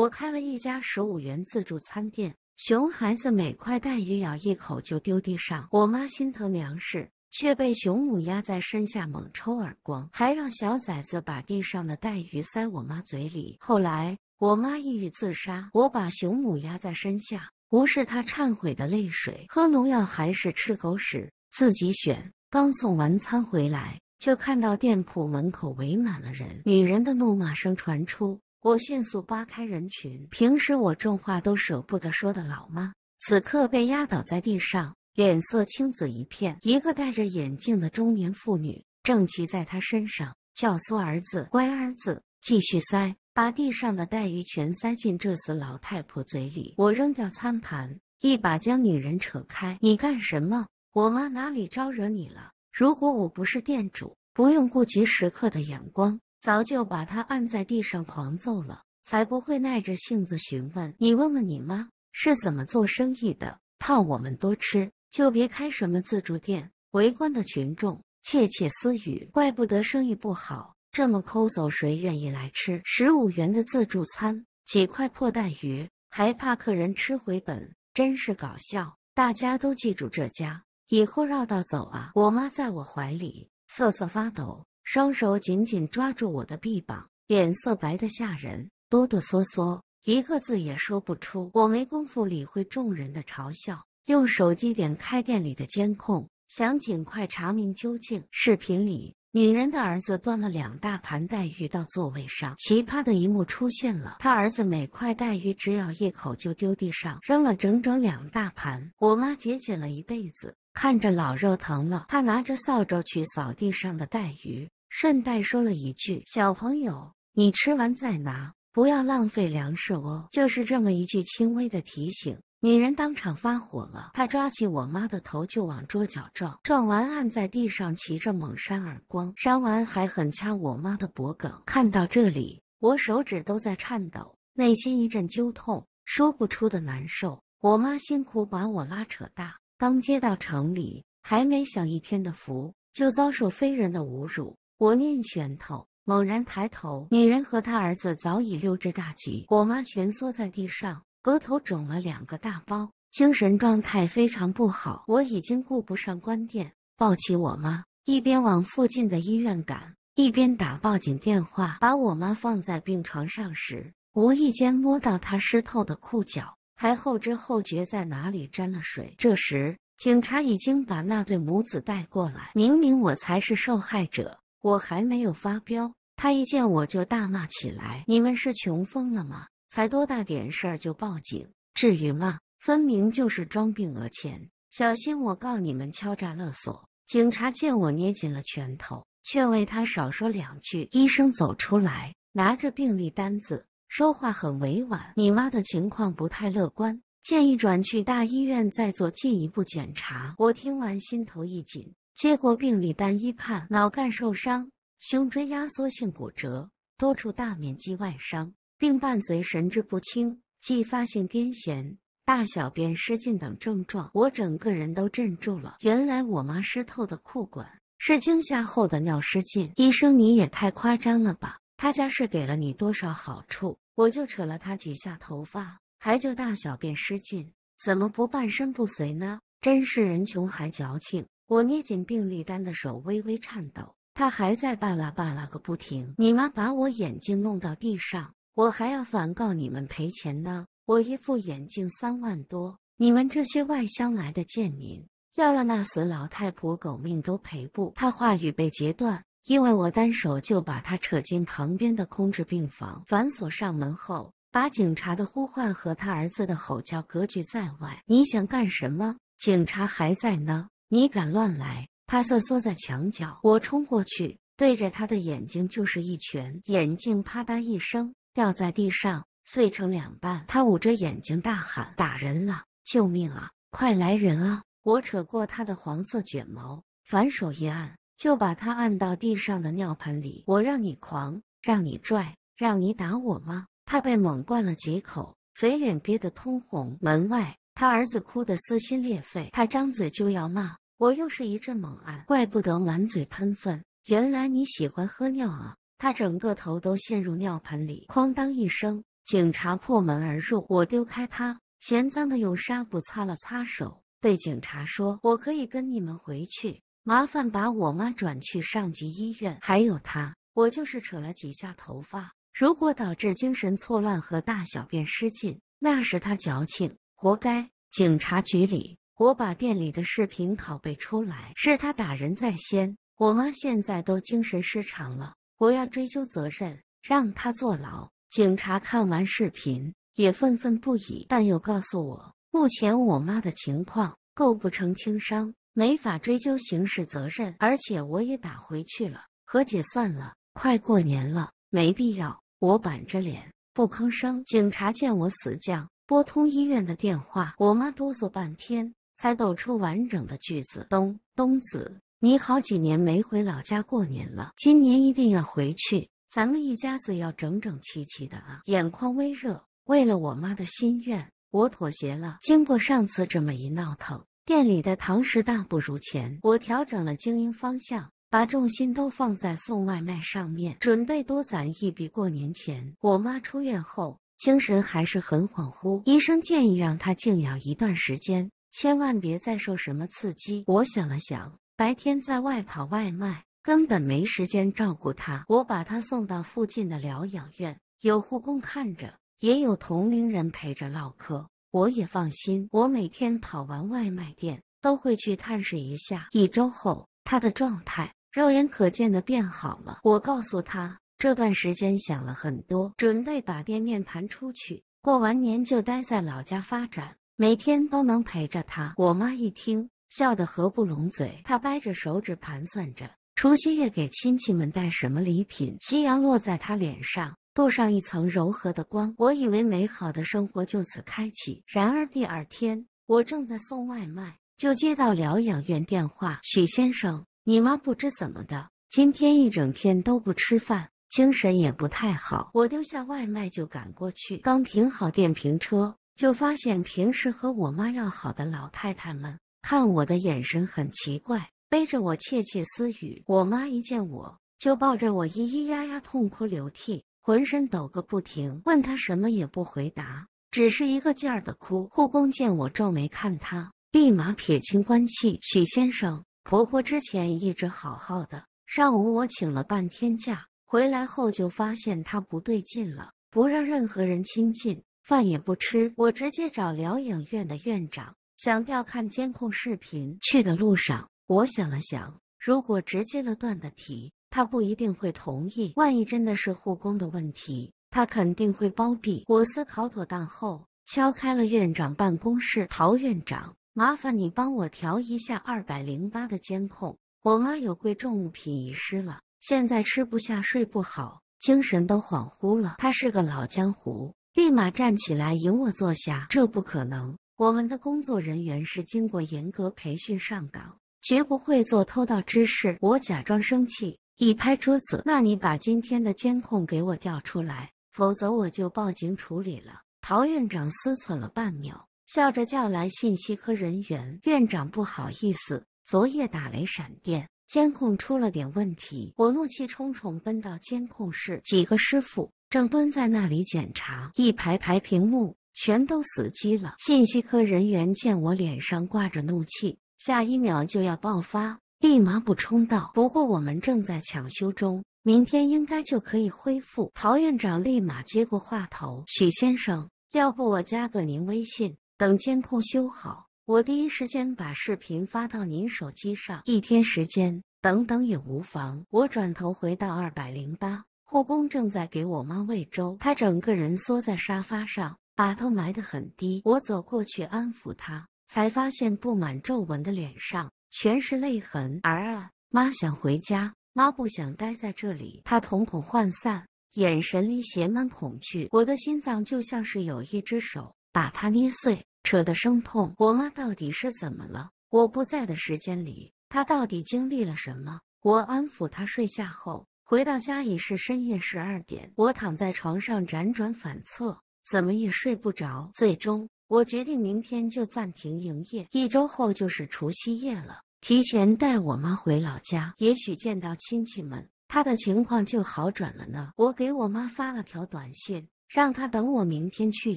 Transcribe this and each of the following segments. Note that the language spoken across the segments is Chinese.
我开了一家十五元自助餐店，熊孩子每块带鱼咬一口就丢地上，我妈心疼粮食，却被熊母压在身下猛抽耳光，还让小崽子把地上的带鱼塞我妈嘴里。后来我妈抑郁自杀，我把熊母压在身下，无视她忏悔的泪水，喝农药还是吃狗屎，自己选。刚送完餐回来，就看到店铺门口围满了人，女人的怒骂声传出。我迅速扒开人群，平时我重话都舍不得说的老妈，此刻被压倒在地上，脸色青紫一片。一个戴着眼镜的中年妇女正骑在她身上，教唆儿子：“乖儿子，继续塞，把地上的带鱼全塞进这死老太婆嘴里。”我扔掉餐盘，一把将女人扯开：“你干什么？我妈哪里招惹你了？如果我不是店主，不用顾及食客的眼光。”早就把他按在地上狂揍了，才不会耐着性子询问。你问问你妈是怎么做生意的？怕我们多吃，就别开什么自助店。围观的群众窃窃私语：怪不得生意不好，这么抠搜，谁愿意来吃？十五元的自助餐，几块破带鱼，还怕客人吃回本？真是搞笑！大家都记住这家，以后绕道走啊！我妈在我怀里瑟瑟发抖。双手紧紧抓住我的臂膀，脸色白得吓人，哆哆嗦嗦，一个字也说不出。我没工夫理会众人的嘲笑，用手机点开店里的监控，想尽快查明究竟。视频里，女人的儿子端了两大盘带鱼到座位上，奇葩的一幕出现了：他儿子每块带鱼只咬一口就丢地上，扔了整整两大盘。我妈节俭了一辈子，看着老肉疼了，她拿着扫帚去扫地上的带鱼。顺带说了一句：“小朋友，你吃完再拿，不要浪费粮食哦。”就是这么一句轻微的提醒，女人当场发火了，她抓起我妈的头就往桌角撞，撞完按在地上，骑着猛扇耳光，扇完还狠掐我妈的脖梗。看到这里，我手指都在颤抖，内心一阵揪痛，说不出的难受。我妈辛苦把我拉扯大，刚接到城里，还没享一天的福，就遭受非人的侮辱。我念拳头，猛然抬头，女人和她儿子早已溜之大吉。我妈蜷缩在地上，额头肿了两个大包，精神状态非常不好。我已经顾不上关店，抱起我妈，一边往附近的医院赶，一边打报警电话。把我妈放在病床上时，无意间摸到她湿透的裤脚，还后知后觉在哪里沾了水。这时，警察已经把那对母子带过来。明明我才是受害者。我还没有发飙，他一见我就大骂起来：“你们是穷疯了吗？才多大点事儿就报警，至于吗？分明就是装病讹钱，小心我告你们敲诈勒索！”警察见我捏紧了拳头，劝慰他少说两句。医生走出来，拿着病历单子，说话很委婉：“你妈的情况不太乐观，建议转去大医院再做进一步检查。”我听完，心头一紧。接过病历单一看，脑干受伤，胸椎压缩性骨折，多处大面积外伤，并伴随神志不清、继发性癫痫、大小便失禁等症状。我整个人都震住了。原来我妈湿透的裤管是惊吓后的尿失禁。医生，你也太夸张了吧？他家是给了你多少好处？我就扯了他几下头发，还就大小便失禁，怎么不半身不遂呢？真是人穷还矫情。我捏紧病历单的手微微颤抖，他还在巴拉巴拉个不停。你妈把我眼镜弄到地上，我还要反告你们赔钱呢。我一副眼镜三万多，你们这些外乡来的贱民，要了那死老太婆狗命都赔不。他话语被截断，因为我单手就把他扯进旁边的空置病房，反锁上门后，把警察的呼唤和他儿子的吼叫隔绝在外。你想干什么？警察还在呢。你敢乱来！他瑟缩在墙角，我冲过去，对着他的眼睛就是一拳，眼镜啪嗒一声掉在地上，碎成两半。他捂着眼睛大喊：“打人了！救命啊！快来人啊！”我扯过他的黄色卷毛，反手一按，就把他按到地上的尿盆里。我让你狂，让你拽，让你打我吗？他被猛灌了几口，肥脸憋得通红。门外，他儿子哭得撕心裂肺，他张嘴就要骂。我又是一阵猛按，怪不得满嘴喷粪，原来你喜欢喝尿啊！他整个头都陷入尿盆里，哐当一声，警察破门而入。我丢开他，嫌脏的用纱布擦了擦手，对警察说：“我可以跟你们回去，麻烦把我妈转去上级医院，还有他，我就是扯了几下头发，如果导致精神错乱和大小便失禁，那是他矫情，活该。”警察局里。我把店里的视频拷贝出来，是他打人在先。我妈现在都精神失常了，我要追究责任，让他坐牢。警察看完视频也愤愤不已，但又告诉我，目前我妈的情况构不成轻伤，没法追究刑事责任。而且我也打回去了，和解算了。快过年了，没必要。我板着脸不吭声。警察见我死犟，拨通医院的电话。我妈哆嗦半天。才抖出完整的句子：“东东子，你好几年没回老家过年了，今年一定要回去，咱们一家子要整整齐齐的啊！”眼眶微热，为了我妈的心愿，我妥协了。经过上次这么一闹腾，店里的堂食大不如前，我调整了经营方向，把重心都放在送外卖上面，准备多攒一笔过年前。我妈出院后，精神还是很恍惚，医生建议让她静养一段时间。千万别再受什么刺激。我想了想，白天在外跑外卖，根本没时间照顾他。我把他送到附近的疗养院，有护工看着，也有同龄人陪着唠嗑，我也放心。我每天跑完外卖店，都会去探视一下。一周后，他的状态肉眼可见的变好了。我告诉他，这段时间想了很多，准备把店面盘出去，过完年就待在老家发展。每天都能陪着他，我妈一听，笑得合不拢嘴。她掰着手指盘算着除夕夜给亲戚们带什么礼品。夕阳落在她脸上，镀上一层柔和的光。我以为美好的生活就此开启，然而第二天，我正在送外卖，就接到疗养院电话：“许先生，你妈不知怎么的，今天一整天都不吃饭，精神也不太好。”我丢下外卖就赶过去，刚停好电瓶车。就发现平时和我妈要好的老太太们看我的眼神很奇怪，背着我窃窃私语。我妈一见我就抱着我咿咿呀呀痛哭流涕，浑身抖个不停。问她什么也不回答，只是一个劲儿的哭。护工见我皱眉看她，立马撇清关系。许先生婆婆之前一直好好的，上午我请了半天假回来后就发现她不对劲了，不让任何人亲近。饭也不吃，我直接找疗养院的院长，想调看监控视频。去的路上，我想了想，如果直接了断的提，他不一定会同意。万一真的是护工的问题，他肯定会包庇。我思考妥当后，敲开了院长办公室。陶院长，麻烦你帮我调一下二百零八的监控，我妈有贵重物品遗失了，现在吃不下、睡不好，精神都恍惚了。她是个老江湖。立马站起来，迎我坐下。这不可能！我们的工作人员是经过严格培训上岗，绝不会做偷盗之事。我假装生气，一拍桌子：“那你把今天的监控给我调出来，否则我就报警处理了。”陶院长思忖了半秒，笑着叫来信息科人员：“院长不好意思，昨夜打雷闪电，监控出了点问题。”我怒气冲冲奔到监控室，几个师傅。正蹲在那里检查，一排排屏幕全都死机了。信息科人员见我脸上挂着怒气，下一秒就要爆发，立马补充道：“不过我们正在抢修中，明天应该就可以恢复。”陶院长立马接过话头：“许先生，要不我加个您微信？等监控修好，我第一时间把视频发到您手机上。一天时间，等等也无妨。”我转头回到二百零八。护工正在给我妈喂粥，她整个人缩在沙发上，把头埋得很低。我走过去安抚她，才发现布满皱纹的脸上全是泪痕。儿啊，妈想回家，妈不想待在这里。她瞳孔涣散，眼神里写满恐惧。我的心脏就像是有一只手把它捏碎，扯得生痛。我妈到底是怎么了？我不在的时间里，她到底经历了什么？我安抚她睡下后。回到家已是深夜十二点，我躺在床上辗转反侧，怎么也睡不着。最终，我决定明天就暂停营业，一周后就是除夕夜了，提前带我妈回老家。也许见到亲戚们，她的情况就好转了呢。我给我妈发了条短信，让她等我明天去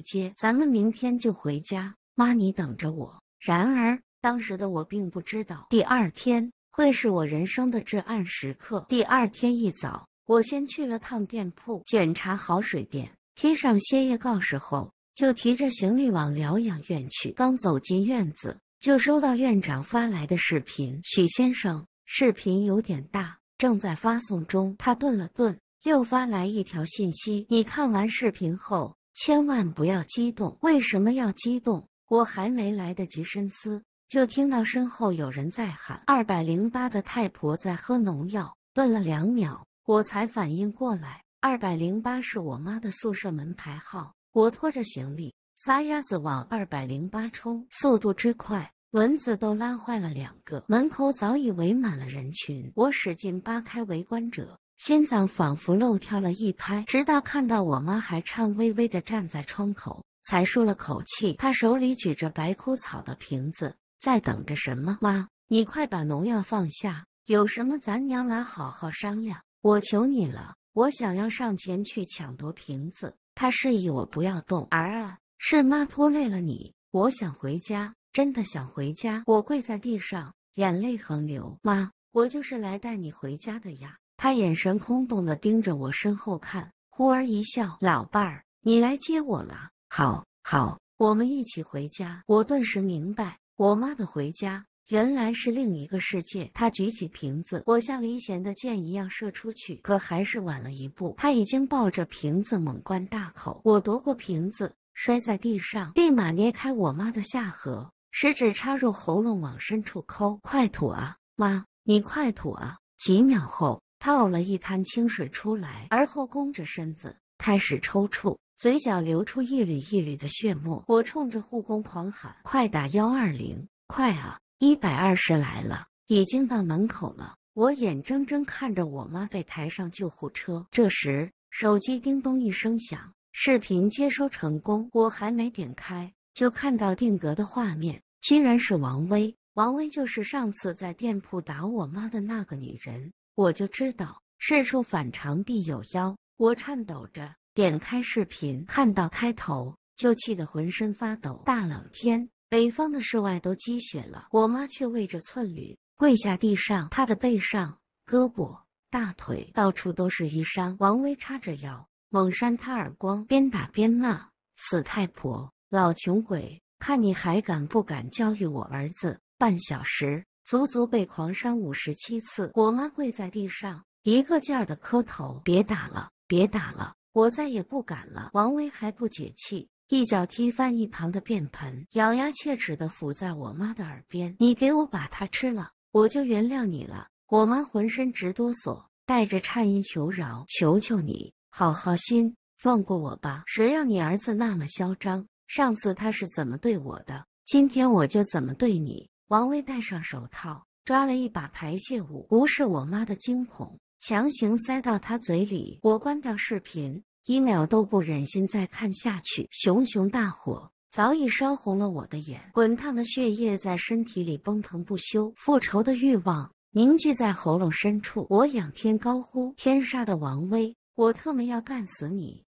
接，咱们明天就回家。妈，你等着我。然而，当时的我并不知道，第二天。会是我人生的至暗时刻。第二天一早，我先去了趟店铺，检查好水电，贴上歇业告示后，就提着行李往疗养院去。刚走进院子，就收到院长发来的视频：“许先生，视频有点大，正在发送中。”他顿了顿，又发来一条信息：“你看完视频后，千万不要激动。为什么要激动？我还没来得及深思。”就听到身后有人在喊：“二百零八的太婆在喝农药。”顿了两秒，我才反应过来，二百零八是我妈的宿舍门牌号。我拖着行李，撒丫子往二百零八冲，速度之快，蚊子都拉坏了两个。门口早已围满了人群，我使劲扒开围观者，心脏仿佛漏跳了一拍。直到看到我妈还颤巍巍地站在窗口，才舒了口气。她手里举着白枯草的瓶子。在等着什么？妈，你快把农药放下，有什么咱娘俩好好商量。我求你了，我想要上前去抢夺瓶子。他示意我不要动。儿啊，是妈拖累了你。我想回家，真的想回家。我跪在地上，眼泪横流。妈，我就是来带你回家的呀。他眼神空洞的盯着我身后看，忽而一笑：“老伴儿，你来接我了。”好，好，我们一起回家。我顿时明白。我妈的回家原来是另一个世界。她举起瓶子，我像离弦的箭一样射出去，可还是晚了一步。她已经抱着瓶子猛灌大口。我夺过瓶子，摔在地上，立马捏开我妈的下颌，食指插入喉咙往深处抠。快吐啊，妈！你快吐啊！几秒后，她呕了一滩清水出来，而后弓着身子开始抽搐。嘴角流出一缕一缕的血沫，我冲着护工狂喊：“快打幺二零！快啊！一百二十来了，已经到门口了。”我眼睁睁看着我妈被抬上救护车。这时手机叮咚一声响，视频接收成功。我还没点开，就看到定格的画面，居然是王威。王威就是上次在店铺打我妈的那个女人。我就知道，事出反常必有妖。我颤抖着。点开视频，看到开头就气得浑身发抖。大冷天，北方的室外都积雪了，我妈却为着寸缕跪下地上，她的背上、胳膊、大腿到处都是衣衫。王威叉着腰，猛扇她耳光，边打边骂：“死太婆，老穷鬼，看你还敢不敢教育我儿子！”半小时，足足被狂扇五十七次。我妈跪在地上，一个劲儿的磕头：“别打了，别打了。”我再也不敢了。王威还不解气，一脚踢翻一旁的便盆，咬牙切齿地伏在我妈的耳边：“你给我把它吃了，我就原谅你了。”我妈浑身直哆嗦，带着颤音求饶：“求求你，好好心，放过我吧。谁让你儿子那么嚣张？上次他是怎么对我的，今天我就怎么对你。”王威戴上手套，抓了一把排泄物，无视我妈的惊恐。强行塞到他嘴里，我关掉视频，一秒都不忍心再看下去。熊熊大火早已烧红了我的眼，滚烫的血液在身体里奔腾不休，复仇的欲望凝聚在喉咙深处。我仰天高呼：“天杀的王威，我特么要干死你！”